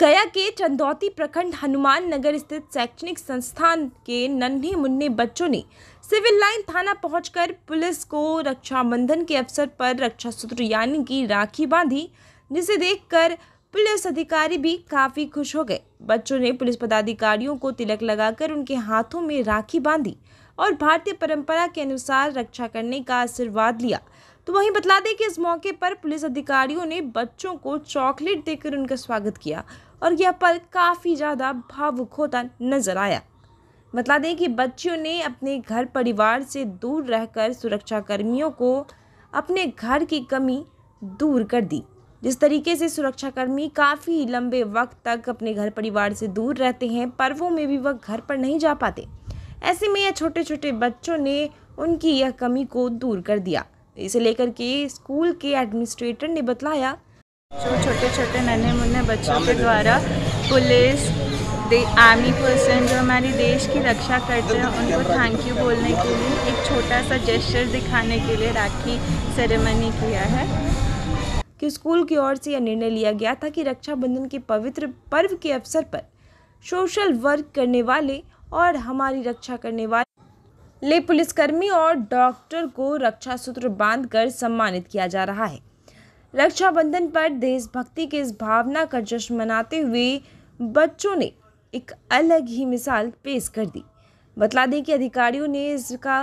गया के चंदौती प्रखंड हनुमान नगर स्थित शैक्षणिक संस्थान के नन्हे मुन्ने बच्चों ने सिविल लाइन थाना पहुंचकर पुलिस को रक्षाबंधन के अवसर पर रक्षा सूत्र यानी की राखी बांधी जिसे देखकर पुलिस अधिकारी भी काफ़ी खुश हो गए बच्चों ने पुलिस पदाधिकारियों को तिलक लगाकर उनके हाथों में राखी बांधी और भारतीय परंपरा के अनुसार रक्षा करने का आशीर्वाद लिया तो वहीं बता दें कि इस मौके पर पुलिस अधिकारियों ने बच्चों को चॉकलेट देकर उनका स्वागत किया और यह पल काफ़ी ज़्यादा भावुक होता नजर आया बता दें कि बच्चियों ने अपने घर परिवार से दूर रहकर सुरक्षाकर्मियों को अपने घर की कमी दूर कर दी जिस तरीके से सुरक्षाकर्मी काफ़ी लंबे वक्त तक अपने घर परिवार से दूर रहते हैं पर्वों में भी वह घर पर नहीं जा पाते ऐसे में यह छोटे छोटे बच्चों ने उनकी यह कमी को दूर कर दिया इसे लेकर के स्कूल के एडमिनिस्ट्रेटर ने बतलाया जो छोटे छोटे नन्हे मुन्ने बच्चों के द्वारा पुलिस आर्मी पर्सन जो हमारी देश की रक्षा करते हैं उनको थैंक यू बोलने के लिए एक छोटा सा जेस्चर दिखाने के लिए राखी सेरेमनी किया है कि स्कूल की ओर से यह निर्णय लिया गया था कि रक्षाबंधन के पवित्र पर्व के अवसर पर सोशल वर्क करने वाले और हमारी रक्षा करने वाले ले पुलिसकर्मी और डॉक्टर को रक्षा सूत्र कर सम्मानित किया जा रहा है रक्षाबंधन पर देशभक्ति की इस भावना का जश्न मनाते हुए बच्चों ने एक अलग ही मिसाल पेश कर दी बतला दें कि अधिकारियों ने इसका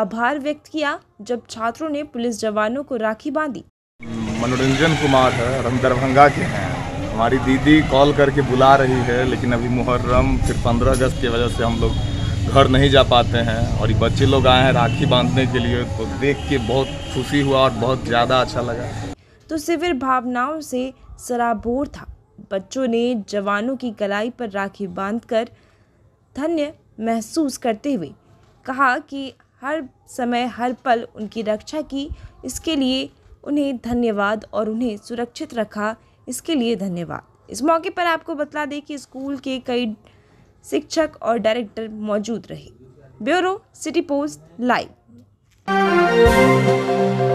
आभार व्यक्त किया जब छात्रों ने पुलिस जवानों को राखी बांधी मनोरंजन कुमार है हम दरभंगा के हैं हमारी दीदी कॉल करके बुला रही है लेकिन अभी मुहर्रम फिर पंद्रह अगस्त की वजह से हम लोग घर नहीं जा पाते हैं और ये बच्चे लोग आए हैं राखी बांधने के लिए तो देख के बहुत खुशी हुआ और बहुत ज़्यादा अच्छा लगा तो शिविर भावनाओं से सराबोर था बच्चों ने जवानों की कलाई पर राखी बांधकर धन्य महसूस करते हुए कहा कि हर समय हर पल उनकी रक्षा की इसके लिए उन्हें धन्यवाद और उन्हें सुरक्षित रखा इसके लिए धन्यवाद इस मौके पर आपको बता दें कि स्कूल के कई शिक्षक और डायरेक्टर मौजूद रहे ब्यूरो सिटी पोस्ट लाइव